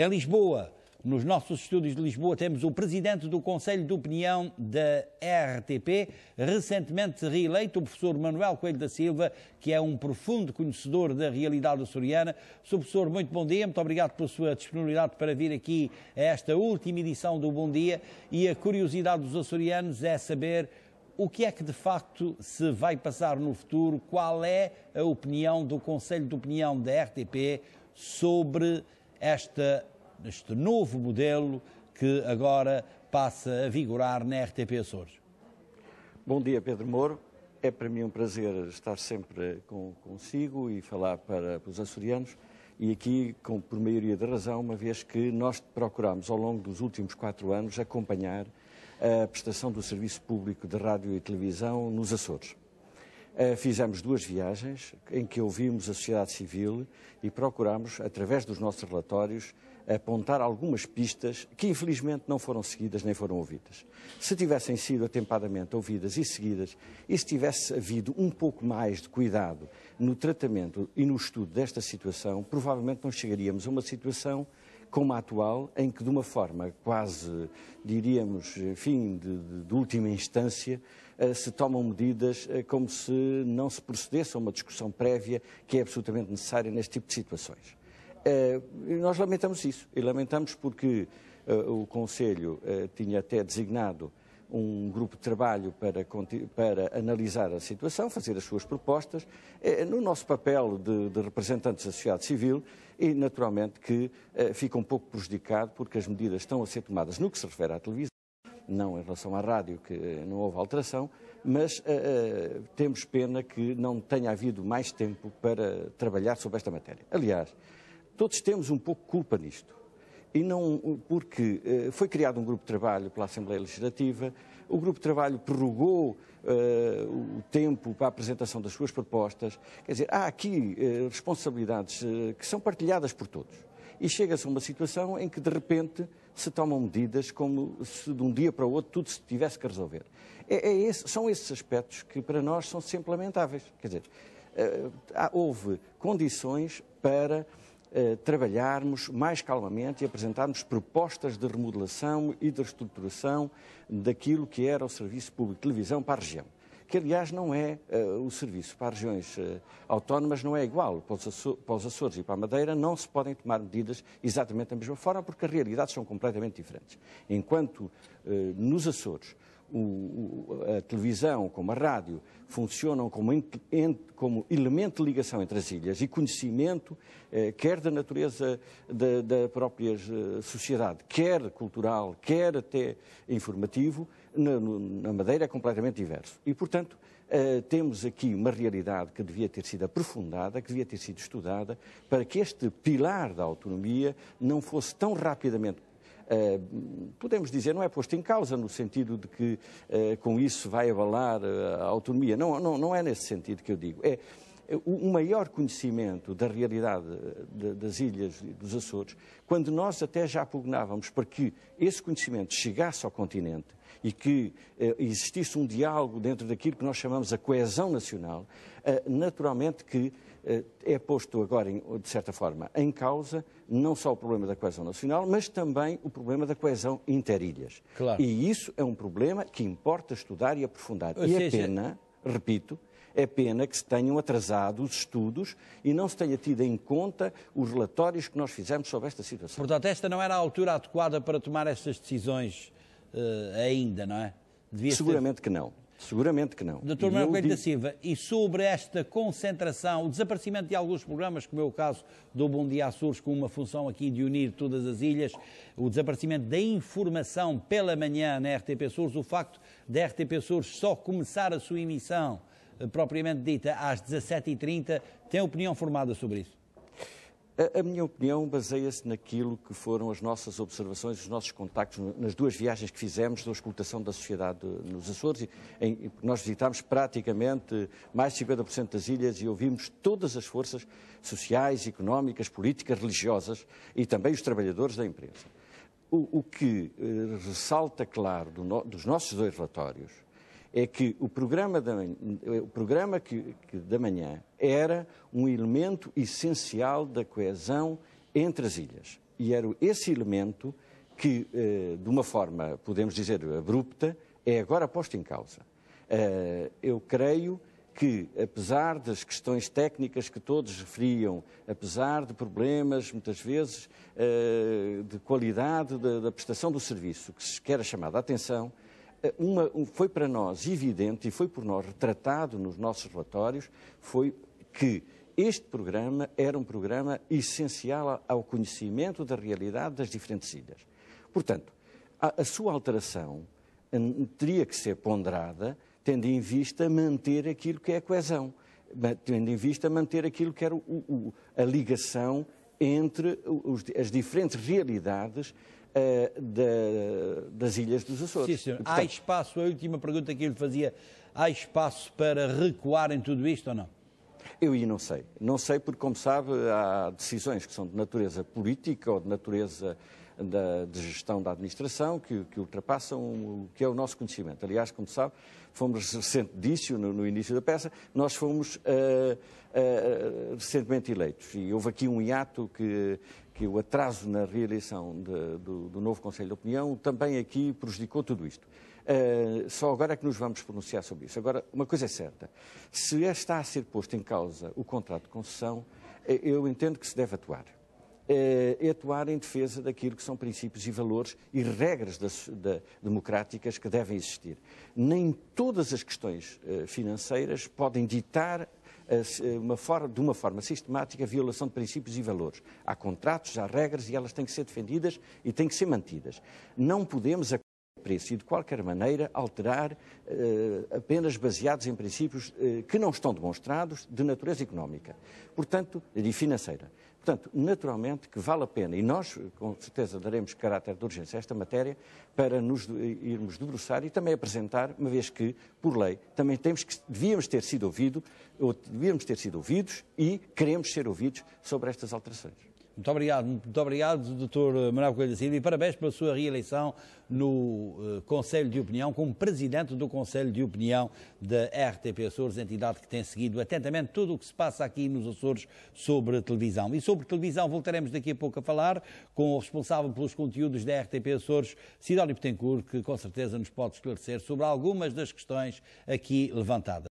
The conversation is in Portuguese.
Em Lisboa, nos nossos estúdios de Lisboa, temos o presidente do Conselho de Opinião da RTP, recentemente reeleito, o professor Manuel Coelho da Silva, que é um profundo conhecedor da realidade açoriana. Sr. Professor, muito bom dia, muito obrigado pela sua disponibilidade para vir aqui a esta última edição do Bom Dia. E a curiosidade dos açorianos é saber o que é que de facto se vai passar no futuro, qual é a opinião do Conselho de Opinião da RTP sobre esta, este novo modelo que agora passa a vigorar na RTP Açores. Bom dia, Pedro Moro. É para mim um prazer estar sempre com, consigo e falar para os açorianos. E aqui, com, por maioria de razão, uma vez que nós procuramos, ao longo dos últimos quatro anos, acompanhar a prestação do serviço público de rádio e televisão nos Açores. Eh, fizemos duas viagens em que ouvimos a sociedade civil e procuramos, através dos nossos relatórios, apontar algumas pistas que infelizmente não foram seguidas nem foram ouvidas. Se tivessem sido atempadamente ouvidas e seguidas, e se tivesse havido um pouco mais de cuidado no tratamento e no estudo desta situação, provavelmente não chegaríamos a uma situação como a atual, em que de uma forma quase, diríamos, enfim, de, de, de última instância, eh, se tomam medidas eh, como se não se procedesse a uma discussão prévia que é absolutamente necessária neste tipo de situações. Eh, nós lamentamos isso e lamentamos porque o Conselho tinha até designado um grupo de trabalho para, para analisar a situação, fazer as suas propostas, eh, no nosso papel de, de representantes da sociedade civil e, naturalmente, que eh, fica um pouco prejudicado porque as medidas estão a ser tomadas no que se refere à televisão, não em relação à rádio, que eh, não houve alteração, mas temos pena que não tenha havido mais tempo para trabalhar sobre esta matéria. Aliás, todos temos um pouco culpa nisto. E não, porque eh, foi criado um grupo de trabalho pela Assembleia Legislativa, o grupo de trabalho prorrogou uh, o tempo para a apresentação das suas propostas. Quer dizer, há aqui uh, responsabilidades uh, que são partilhadas por todos. E chega-se a uma situação em que, de repente, se tomam medidas como se de um dia para o outro tudo se tivesse que resolver. É, é esse, são esses aspectos que, para nós, são sempre lamentáveis. Quer dizer, houve condições para eh, trabalharmos mais calmamente e apresentarmos propostas de remodelação e de reestruturação daquilo que era o Serviço Público de Televisão para a região. Que, aliás, não é uh, o serviço para as regiões uh, autónomas, não é igual. Para os, para os Açores e para a Madeira não se podem tomar medidas exatamente da mesma forma, porque as realidades são completamente diferentes. Enquanto uh, nos Açores o, o, a televisão, como a rádio, funcionam como, como, elemento de ligação entre as ilhas e conhecimento, eh, quer da natureza da, da própria eh, sociedade, quer cultural, quer até informativo, na, na Madeira é completamente diverso. E, portanto, eh, temos aqui uma realidade que devia ter sido aprofundada, que devia ter sido estudada, para que este pilar da autonomia não fosse tão rapidamente eh, podemos dizer, não é posto em causa no sentido de que eh, com isso vai abalar eh, a autonomia. Não, não, não é nesse sentido que eu digo. É o maior conhecimento da realidade das ilhas e dos Açores, quando nós até já pugnávamos para que esse conhecimento chegasse ao continente e que eh, existisse um diálogo dentro daquilo que nós chamamos a coesão nacional, eh, naturalmente que eh, é posto agora, em, de certa forma, em causa não só o problema da coesão nacional, mas também o problema da coesão interilhas. Claro. E isso é um problema que importa estudar e aprofundar. Ou e é seja... é pena, repito, é pena que se tenham atrasado os estudos e não se tenha tido em conta os relatórios que nós fizemos sobre esta situação. Portanto, esta não era a altura adequada para tomar estas decisões eh, ainda, não é? Devia Seguramente que não. Seguramente que não. Doutor Manuel Coelho da Silva, e sobre esta concentração, o desaparecimento de alguns programas, como é o caso do Bom Dia Açores, com uma função aqui de unir todas as ilhas, o desaparecimento da informação pela manhã na RTP Açores, o facto da RTP Açores só começar a sua emissão eh, propriamente dita às 17h30, tem opinião formada sobre isso? A, a minha opinião baseia-se naquilo que foram as nossas observações, os nossos contactos nas duas viagens que fizemos da escutação da sociedade nos Açores. Em, nós visitámos praticamente mais de 50% das ilhas e ouvimos todas as forças sociais, económicas, políticas, religiosas e também os trabalhadores da imprensa. O, o que eh, ressalta claro do no, dos nossos dois relatórios é que o programa da, é, o programa que, que, da manhã era um elemento essencial da coesão entre as ilhas. E era esse elemento que, eh, de uma forma, podemos dizer, abrupta, é agora posto em causa. Eh, eu creio que, apesar das questões técnicas que todos referiam, apesar de problemas, muitas vezes, eh, de qualidade da prestação do serviço, que se quer a chamada atenção, eh, uma, foi para nós evidente e foi por nós retratado nos nossos relatórios, foi que este programa era um programa essencial ao conhecimento da realidade das diferentes ilhas. Portanto, a, a sua alteração hum, teria que ser ponderada, tendo em vista manter aquilo que é a coesão, tendo em vista manter aquilo que era o, o, a ligação entre os, as diferentes realidades uh, da, das ilhas dos Açores. Sim, senhor. há espaço, a última pergunta que eu lhe fazia, há espaço para recuar em tudo isto ou não? Eu e não sei. Não sei porque, como sabe, há decisões que são de natureza política ou de natureza da, de gestão da administração que, que, ultrapassam o que é o nosso conhecimento. Aliás, como sabe, fomos recente disso no, no início da peça, nós fomos uh, uh, recentemente eleitos e houve aqui um hiato que, que o atraso na reeleição de, do, do novo Conselho de Opinião também aqui prejudicou tudo isto. Eh, só agora é que nos vamos pronunciar sobre isso. Agora, uma coisa é certa: se está a ser posto em causa o contrato de concessão, eh, eu entendo que se deve atuar. e eh, é atuar em defesa daquilo que são princípios e valores e regras das, da, democráticas que devem existir. Nem todas as questões financeiras podem ditar uma forma, de uma forma sistemática a violação de princípios e valores. Há contratos, há regras e elas têm que ser defendidas e têm que ser mantidas. Não podemos preço e, de qualquer maneira, alterar uh, apenas baseados em princípios uh, que não estão demonstrados de natureza económica portanto, e financeira. Portanto, naturalmente que vale a pena, e nós com certeza daremos caráter de urgência a esta matéria para nos irmos debruçar e também apresentar, uma vez que, por lei, também temos que, devíamos ter sido ouvido, ou devíamos ter sido ouvidos e queremos ser ouvidos sobre estas alterações. Muito obrigado, muito obrigado, Dr. Manuel Coelho da Silva, e parabéns pela sua reeleição no uh, Conselho de Opinião, como Presidente do Conselho de Opinião da RTP Açores, entidade que tem seguido atentamente tudo o que se passa aqui nos Açores sobre televisão. E sobre televisão voltaremos daqui a pouco a falar com o responsável pelos conteúdos da RTP Açores, Sidónio Petencourt, que com certeza nos pode esclarecer sobre algumas das questões aqui levantadas.